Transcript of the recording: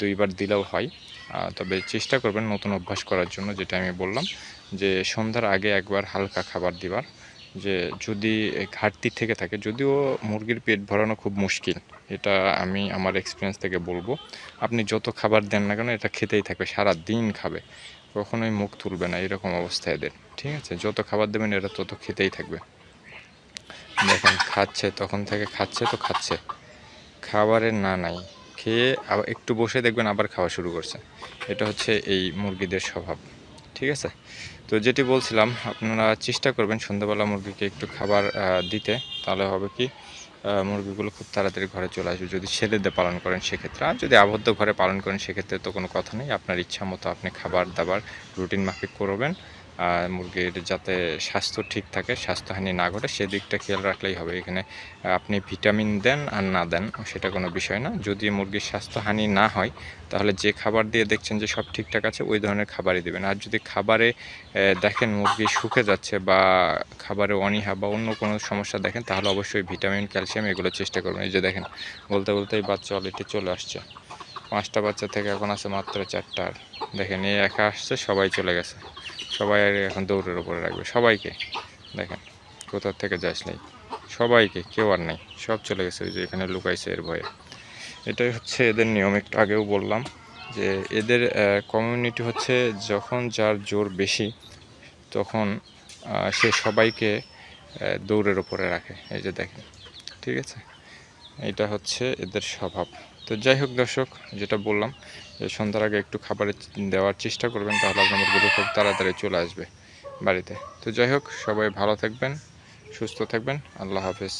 দুইবার দিলেও হয় তবে চেষ্টা করবেন নতুন অভ্যাস করার জন্য যেটা আমি বললাম যে সন্ধ্যার আগে একবার হালকা খাবার দিবার যে যদি ঘাটতি থেকে থাকে যদিও মুরগির পেট ভরানো খুব মুশকিল এটা আমি আমার এক্সপিরিয়েন্স থেকে বলবো আপনি যত খাবার দেন না কেন এটা খেতেই থাকবে সারা দিন খাবে কখনোই মুখ তুলবে না এরকম অবস্থায় এদের ঠিক আছে যত খাবার দেবেন এরা তত খেতেই থাকবে যখন খাচ্ছে তখন থেকে খাচ্ছে তো খাচ্ছে খাবারের না নাই খেয়ে একটু বসে দেখবেন আবার খাওয়া শুরু করছে এটা হচ্ছে এই মুরগিদের স্বভাব ঠিক আছে তো যেটি বলছিলাম আপনারা চেষ্টা করবেন সন্ধ্যাবেলা মুরগিকে একটু খাবার দিতে তাহলে হবে কি মুরগিগুলো খুব তাড়াতাড়ি ঘরে চলে আসবে যদি ছেলেদে পালন করেন সেক্ষেত্রে আর যদি আবদ্ধ ঘরে পালন করেন সেক্ষেত্রে তো কোনো কথা নেই আপনার ইচ্ছা মতো আপনি খাবার দাবার রুটিন মাফিক করবেন মুরগির যাতে স্বাস্থ্য ঠিক থাকে স্বাস্থ্যহানি না ঘটে সেদিকটা খেয়াল রাখলেই হবে এখানে আপনি ভিটামিন দেন আর না দেন সেটা কোনো বিষয় না যদি মুরগির স্বাস্থ্যহানি না হয় তাহলে যে খাবার দিয়ে দেখছেন যে সব ঠিকঠাক আছে ওই ধরনের খাবারই দেবেন আর যদি খাবারে দেখেন মুরগি শুকে যাচ্ছে বা খাবারে অনীহা বা অন্য কোনো সমস্যা দেখেন তাহলে অবশ্যই ভিটামিন ক্যালসিয়াম এগুলো চেষ্টা করবেন এই যে দেখেন বলতে বলতে এই বাচ্চা অলরেডি চলে আসছে পাঁচটা বাচ্চা থেকে এখন আছে মাত্র চারটা আর দেখেন এই একা আসছে সবাই চলে গেছে সবাই এখন দৌড়ের উপরে রাখবে সবাইকে দেখেন কোথার থেকে যাস নেই সবাইকে কেউ আর নেই সব চলে গেছে যে এখানে লুকাইছে এর ভয়ে এটাই হচ্ছে এদের নিয়ম একটু আগেও বললাম যে এদের কমিউনিটি হচ্ছে যখন যার জোর বেশি তখন সে সবাইকে দৌড়ের ওপরে রাখে এই যে দেখেন ঠিক আছে এটা হচ্ছে এদের স্বভাব তো যাই হোক দর্শক যেটা বললাম যে সন্ধ্যার আগে একটু খাবারের দেওয়ার চেষ্টা করবেন তাহলে আপনার গরু খুব তাড়াতাড়ি চলে আসবে বাড়িতে তো যাই হোক সবাই ভালো থাকবেন সুস্থ থাকবেন আল্লাহ হাফেজ